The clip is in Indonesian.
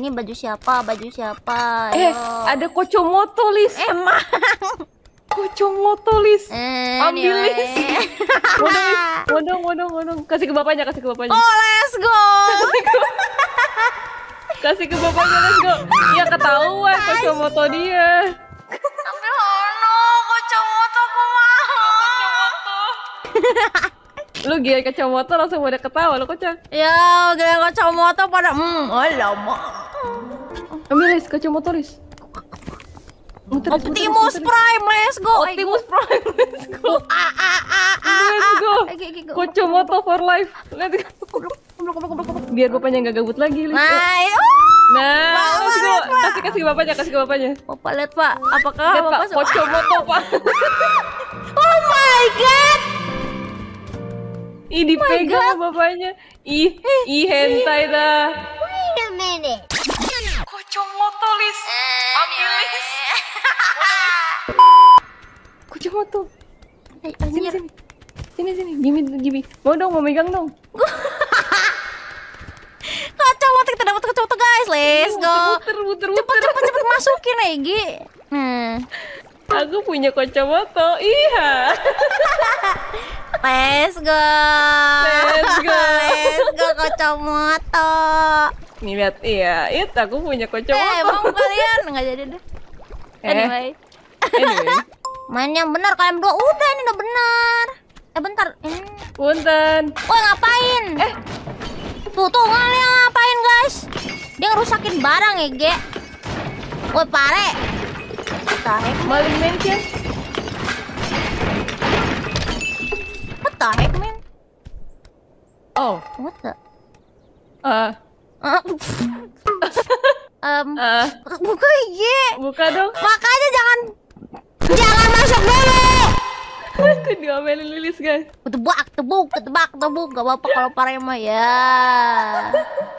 ini baju siapa baju siapa Ayo. eh ada kocomoto lis emang eh, kocomoto lis eh, ambil anyway. lis wodong wodong wodong wodong kasih ke bapaknya kasih ke bapaknya oh let's go kasih ke, bapaknya let's go Iya, ketahuan kocomoto dia ambil hono kocomoto aku mau kocomoto lu gila kacamata langsung pada ketawa lu kocak ya gila kacamata pada hmm alamak Ambil ah, Lis, kacau motoris. Optimus Prime, let's go. Optimus Prime, let's go. Ah, ah, let's go. Kocok moto for life. Let's go. Biar bapaknya nggak gabut lagi, Lis. Oh! Nah, Nah, Mama, kasih, kasih kasih ke bapaknya, kasih ke bapaknya. Bapak lihat Pak, apakah lihat, Bapak kocok moto Pak? oh my god. Ih dipegang oh bapaknya. Ih, ih hentai dah. Kucumoto Lis eh, ambil iya. Kucumoto eh, sini sini sini sini Gimi gimi. mau dong mau megang dong kacamata kita dapat kacamata guys let's iya, go buter, buter, buter, cepet cepet cepet masukin Egi Hmm. aku punya kacamata iya let's go let's go harga kacamata. Nih lihat, iya, itu aku punya kacamata. Eh, emang kalian enggak jadi deh. Eh. Anyway. anyway. Main yang benar kalian berdua. Udah ini udah benar. Eh bentar, punten hmm. oh ngapain? Eh. Tuh, tuh yang ngapain, guys? Dia ngerusakin barang ya, Ge. Woi, pare. tahek Maling mansion. Tahek, men Oh. What the? Uh. um. Uh. Buka IG. Buka dong. Makanya jangan jangan masuk dulu. Aku diomelin Lilis guys. Tebak, tebuk, tebak, tebuk. Gak apa-apa kalau parema ya. ya.